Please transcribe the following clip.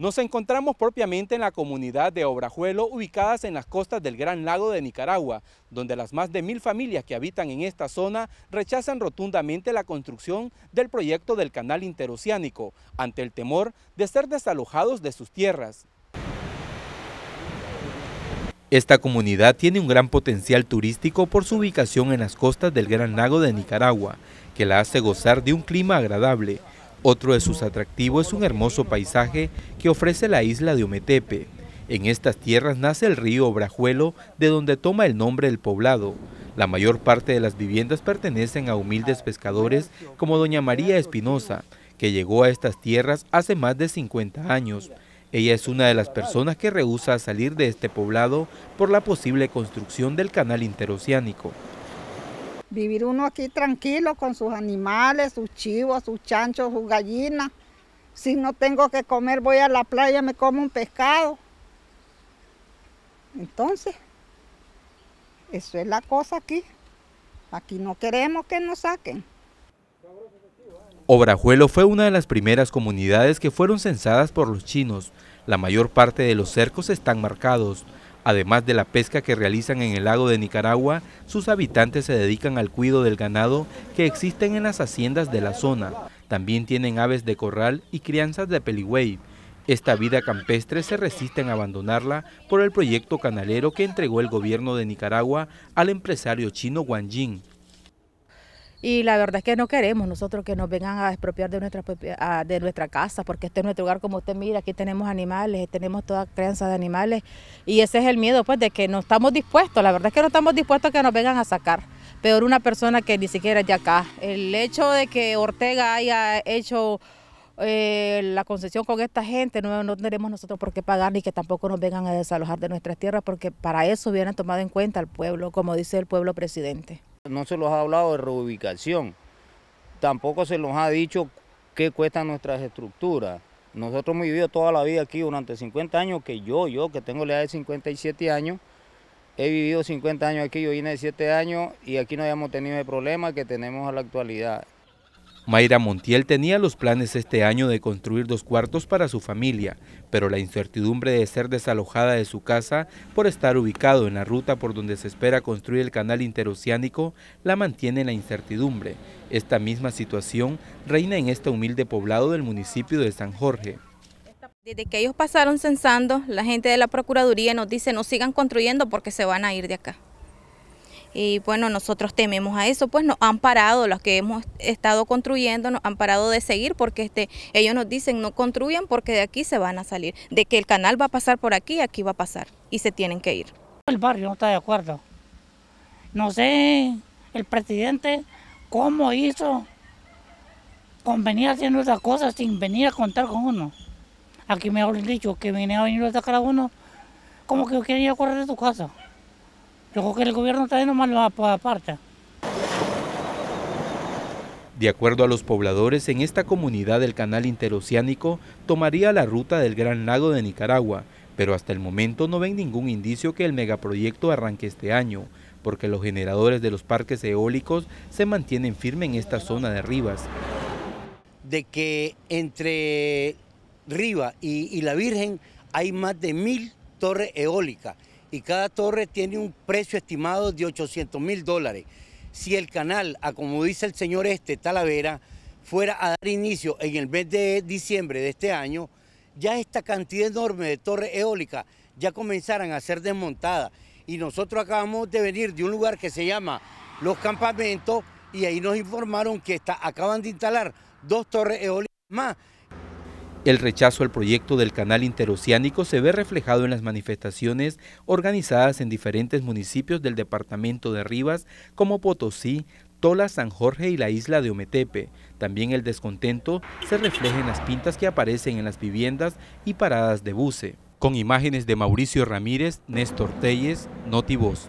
Nos encontramos propiamente en la comunidad de Obrajuelo, ubicadas en las costas del Gran Lago de Nicaragua, donde las más de mil familias que habitan en esta zona rechazan rotundamente la construcción del proyecto del canal interoceánico, ante el temor de ser desalojados de sus tierras. Esta comunidad tiene un gran potencial turístico por su ubicación en las costas del Gran Lago de Nicaragua, que la hace gozar de un clima agradable, otro de sus atractivos es un hermoso paisaje que ofrece la isla de Ometepe. En estas tierras nace el río Brajuelo, de donde toma el nombre el poblado. La mayor parte de las viviendas pertenecen a humildes pescadores como doña María Espinosa, que llegó a estas tierras hace más de 50 años. Ella es una de las personas que rehúsa salir de este poblado por la posible construcción del canal interoceánico vivir uno aquí tranquilo con sus animales, sus chivos, sus chanchos, sus gallinas. Si no tengo que comer, voy a la playa, me como un pescado. Entonces, eso es la cosa aquí. Aquí no queremos que nos saquen. Obrajuelo fue una de las primeras comunidades que fueron censadas por los chinos. La mayor parte de los cercos están marcados. Además de la pesca que realizan en el lago de Nicaragua, sus habitantes se dedican al cuido del ganado que existen en las haciendas de la zona. También tienen aves de corral y crianzas de peligüey. Esta vida campestre se resiste a abandonarla por el proyecto canalero que entregó el gobierno de Nicaragua al empresario chino Wang Jing. Y la verdad es que no queremos nosotros que nos vengan a expropiar de nuestra, de nuestra casa, porque este es nuestro hogar, como usted mira, aquí tenemos animales, tenemos toda crianza de animales, y ese es el miedo, pues, de que no estamos dispuestos, la verdad es que no estamos dispuestos a que nos vengan a sacar. Peor una persona que ni siquiera es de acá. El hecho de que Ortega haya hecho eh, la concesión con esta gente, no, no tenemos nosotros por qué pagar ni que tampoco nos vengan a desalojar de nuestras tierras, porque para eso hubieran tomado en cuenta al pueblo, como dice el pueblo presidente. No se los ha hablado de reubicación, tampoco se nos ha dicho qué cuestan nuestras estructuras. Nosotros hemos vivido toda la vida aquí durante 50 años, que yo, yo que tengo la edad de 57 años, he vivido 50 años aquí, yo vine de 7 años y aquí no habíamos tenido el problema que tenemos a la actualidad. Mayra Montiel tenía los planes este año de construir dos cuartos para su familia, pero la incertidumbre de ser desalojada de su casa por estar ubicado en la ruta por donde se espera construir el canal interoceánico la mantiene en la incertidumbre. Esta misma situación reina en este humilde poblado del municipio de San Jorge. Desde que ellos pasaron censando, la gente de la Procuraduría nos dice no sigan construyendo porque se van a ir de acá y bueno, nosotros tememos a eso, pues nos han parado, los que hemos estado construyendo nos han parado de seguir porque este, ellos nos dicen no construyan porque de aquí se van a salir, de que el canal va a pasar por aquí, aquí va a pasar y se tienen que ir. El barrio no está de acuerdo. No sé el presidente cómo hizo con venir haciendo esas cosas sin venir a contar con uno. Aquí me han dicho que venía a venir a sacar a uno como que quería correr de su casa. Luego que el gobierno está lo aparta. De acuerdo a los pobladores, en esta comunidad del canal interoceánico tomaría la ruta del Gran Lago de Nicaragua, pero hasta el momento no ven ningún indicio que el megaproyecto arranque este año, porque los generadores de los parques eólicos se mantienen firmes en esta zona de Rivas. De que entre Rivas y La Virgen hay más de mil torres eólicas y cada torre tiene un precio estimado de 800 mil dólares. Si el canal, a como dice el señor este, Talavera, fuera a dar inicio en el mes de diciembre de este año, ya esta cantidad enorme de torres eólicas ya comenzaran a ser desmontadas. Y nosotros acabamos de venir de un lugar que se llama Los Campamentos y ahí nos informaron que está, acaban de instalar dos torres eólicas más el rechazo al proyecto del canal interoceánico se ve reflejado en las manifestaciones organizadas en diferentes municipios del departamento de Rivas, como Potosí, Tola, San Jorge y la isla de Ometepe. También el descontento se refleja en las pintas que aparecen en las viviendas y paradas de buce. Con imágenes de Mauricio Ramírez, Néstor Telles, Notivoz.